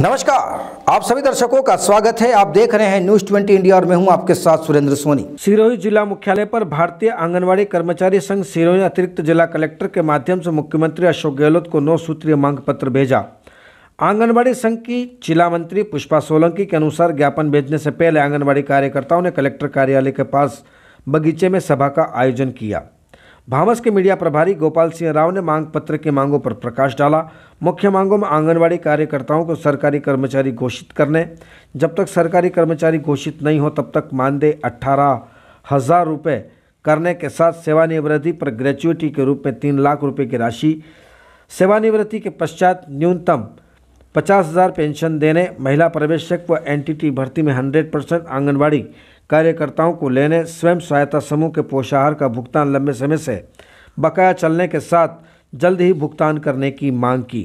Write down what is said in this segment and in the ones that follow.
नमस्कार आप सभी दर्शकों का स्वागत है आप देख रहे हैं न्यूज 20 इंडिया और मैं हूं आपके साथ सुरेंद्र सोनी सिरोही जिला मुख्यालय पर भारतीय आंगनवाड़ी कर्मचारी संघ सिरोही अतिरिक्त जिला कलेक्टर के माध्यम से मुख्यमंत्री अशोक गहलोत को नौ सूत्रीय मांग पत्र भेजा आंगनबाड़ी संघ की जिला मंत्री पुष्पा सोलंकी के अनुसार ज्ञापन भेजने से पहले आंगनबाड़ी कार्यकर्ताओं ने कलेक्टर कार्यालय के पास बगीचे में सभा का आयोजन किया भामस के मीडिया प्रभारी गोपाल सिंह राव ने मांग पत्र की मांगों पर प्रकाश डाला मुख्य मांगों में आंगनवाड़ी कार्यकर्ताओं को सरकारी कर्मचारी घोषित करने जब तक सरकारी कर्मचारी घोषित नहीं हो तब तक मानदेय अट्ठारह हज़ार रुपये करने के साथ सेवानिवृत्ति पर ग्रेचुटी के रूप में तीन लाख रुपये की राशि सेवानिवृत्ति के पश्चात न्यूनतम पचास हज़ार पेंशन देने महिला प्रवेशक व एनटीटी भर्ती में 100 परसेंट आंगनबाड़ी कार्यकर्ताओं को लेने स्वयं सहायता समूह के पोषाहार का भुगतान लंबे समय से बकाया चलने के साथ जल्द ही भुगतान करने की मांग की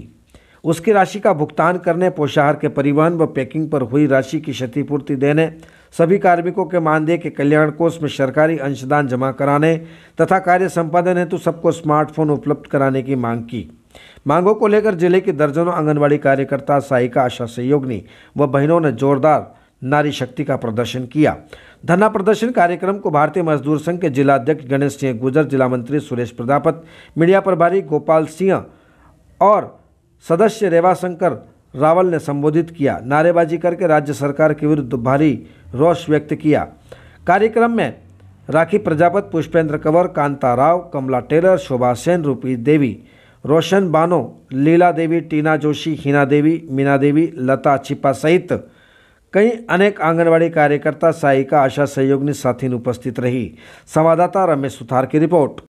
उसकी राशि का भुगतान करने पोषाहार के परिवहन व पैकिंग पर हुई राशि की क्षतिपूर्ति देने सभी कार्मिकों के मानदेय के कल्याण कोष में सरकारी अंशदान जमा कराने तथा कार्य संपादन हेतु सबको स्मार्टफोन उपलब्ध कराने की मांग की मांगों को लेकर जिले की दर्जनों आंगनबाड़ी कार्यकर्ता सहायिका आशा सहयोगनी व बहनों ने जोरदार नारी शक्ति का प्रदर्शन किया धरना प्रदर्शन कार्यक्रम को भारतीय मजदूर संघ के जिला अध्यक्ष गणेश सिंह गुजर जिला मंत्री सुरेश प्रजापत मीडिया प्रभारी गोपाल सिंह और सदस्य रेवाशंकर रावल ने संबोधित किया नारेबाजी करके राज्य सरकार के विरुद्ध भारी रोष व्यक्त किया कार्यक्रम में राखी प्रजापत पुष्पेंद्र कंवर कांता राव कमला टेलर शोभा सेन रूपी देवी रोशन बानो लीला देवी टीना जोशी हिना देवी मीना देवी लता छिप्पा सहित कई अनेक आंगनवाड़ी कार्यकर्ता सहायिका आशा सहयोगी साथी उपस्थित रही संवाददाता रमेश सुथार की रिपोर्ट